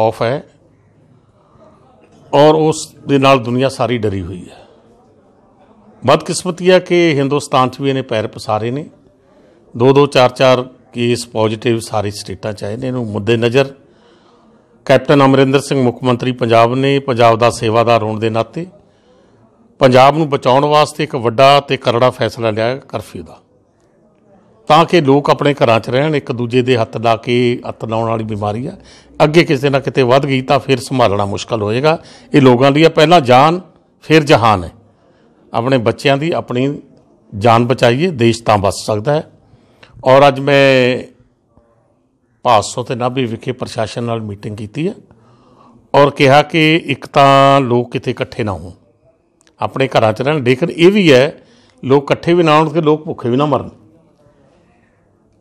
ਖੌਫ ਹੈ ਔਰ ਉਸ ਦੇ ਨਾਲ ਦੁਨੀਆ ਸਾਰੀ ਡਰੀ ਹੋਈ ਹੈ ਬਦਕਿਸਮਤੀ ਹੈ ਕਿ ਹਿੰਦੁਸਤਾਨ 'ਚ ਵੀ ਇਹਨੇ ਪੈਰ ਪਸਾਰੇ ਨੇ ਦੋ ਦੋ ਚਾਰ ਚਾਰ ਕੇਸ ਪੋਜ਼ਿਟਿਵ ਸਾਰੀ ਸਟੇਟਾਂ 'ਚ ਆਏ ਨੇ ਇਹਨੂੰ ਮੁੱਦੇ ਨਜ਼ਰ ਕੈਪਟਨ ਅਮਰਿੰਦਰ ਸਿੰਘ ਮੁੱਖ ਮੰਤਰੀ ਪੰਜਾਬ ਨੇ ਪੰਜਾਬ ਦਾ ਸੇਵਾਦਾਰ ਹੋਣ ਦੇ ਨਾਤੇ ਪੰਜਾਬ ਨੂੰ ਬਚਾਉਣ ਵਾਸਤੇ ਇੱਕ ਵੱਡਾ ਤੇ ਕਰੜਾ ਫੈਸਲਾ ਲਿਆ ਕਰਫਿਊ ਦਾ ਤਾਂ ਕਿ ਲੋਕ ਆਪਣੇ ਘਰਾਂ 'ਚ ਰਹਿਣ ਇੱਕ ਦੂਜੇ ਦੇ ਹੱਥ ਲਾ ਕੇ ਹੱਥ ਲਾਉਣ ਵਾਲੀ ਬਿਮਾਰੀ ਆ ਅੱਗੇ ਕਿਸੇ ਨਾ ਕਿਤੇ ਵੱਧ ਗਈ ਤਾਂ ਫਿਰ ਸੰਭਾਲਣਾ ਮੁਸ਼ਕਲ ਹੋਏਗਾ ਇਹ ਲੋਕਾਂ ਲਈ ਪਹਿਲਾਂ ਜਾਨ ਫਿਰ ਜਹਾਨ ਹੈ ਆਪਣੇ ਬੱਚਿਆਂ ਦੀ ਆਪਣੀ ਜਾਨ ਬਚਾਈਏ ਦੇਸ਼ ਤਾਂ ਬਚ ਸਕਦਾ ਹੈ ਔਰ ਅੱਜ ਮੈਂ ਪਾਸੋਂ ਤੇ ਨਾਭੀ ਵਿਖੇ ਪ੍ਰਸ਼ਾਸਨ ਨਾਲ ਮੀਟਿੰਗ ਕੀਤੀ ਹੈ ਔਰ ਕਿਹਾ ਕਿ ਇੱਕ ਤਾਂ ਲੋਕ ਕਿਤੇ ਇਕੱਠੇ ਨਾ ਹੋਣ ਆਪਣੇ ਘਰਾਂ 'ਚ ਰਹਿਣ ਲੇਕਿਨ ਇਹ ਵੀ ਹੈ ਲੋਕ ਇਕੱਠੇ ਵੀ ਨਾ ਹੋਣ ਤੇ ਲੋਕ ਭੁੱਖੇ ਵੀ ਨਾ ਮਰਨ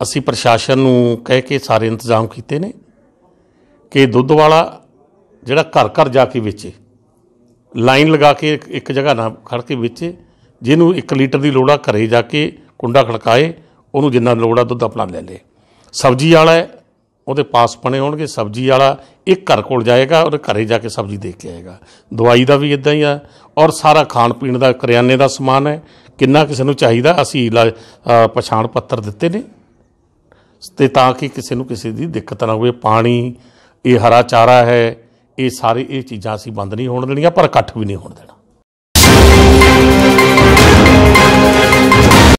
ਅਸੀਂ ਪ੍ਰਸ਼ਾਸਨ ਨੂੰ ਕਹਿ ਕੇ ਸਾਰੇ ਇੰਤਜ਼ਾਮ ਕੀਤੇ ਨੇ ਕਿ ਦੁੱਧ ਵਾਲਾ ਜਿਹੜਾ ਘਰ ਘਰ ਜਾ ਕੇ ਵੇਚੇ ਲਾਈਨ ਲਗਾ ਕੇ ਇੱਕ ਜਗ੍ਹਾ ਨਾ ਖੜ ਕੇ ਵੇਚੇ ਜਿਹਨੂੰ 1 ਲੀਟਰ ਦੀ ਲੋੜਾ ਘਰੇ ਜਾ ਕੇ ਕੁੰਡਾ ਖੜਕਾਏ ਉਹਨੂੰ ਜਿੰਨਾ ਲੋੜਾ ਦੁੱਧ ਆਪਣਾ ਲੈ ਲੇ ਸਬਜ਼ੀ ਵਾਲਾ ਉਹਦੇ ਪਾਸ ਪਣੇ ਹੋਣਗੇ ਸਬਜ਼ੀ ਵਾਲਾ ਇੱਕ ਘਰ ਕੋਲ ਜਾਏਗਾ ਔਰ ਘਰੇ ਜਾ ਕੇ ਸਬਜ਼ੀ ਦੇ ਕੇ ਆਏਗਾ ਦਵਾਈ ਦਾ ਵੀ ਇਦਾਂ ਹੀ ਆ ਔਰ ਸਾਰਾ ਖਾਣ ਪੀਣ ਦਾ ਕਰਿਆਨੇ ਦਾ ਸਮਾਨ ਹੈ ਕਿੰਨਾ ਕਿਸੇ ਨੂੰ ਚਾਹੀਦਾ ਅਸੀਂ ਪਛਾਣ ਪੱਤਰ ਦਿੱਤੇ ਨੇ ਤੇ ਤਾਂ ਕਿ ਕਿਸੇ ਨੂੰ ਕਿਸੇ ਦੀ ਦਿੱਕਤ ਨਾ ਹੋਵੇ ਪਾਣੀ ਇਹ ਹਰਾ ਚਾਰਾ ਹੈ ਇਹ ਸਾਰੇ ਇਹ ਚੀਜ਼ਾਂ ਅਸੀਂ ਬੰਦ ਨਹੀਂ ਹੋਣ ਦੇਣੀਆਂ ਪਰ ਇਕੱਠ ਵੀ ਨਹੀਂ ਹੋਣ ਦੇਣਾ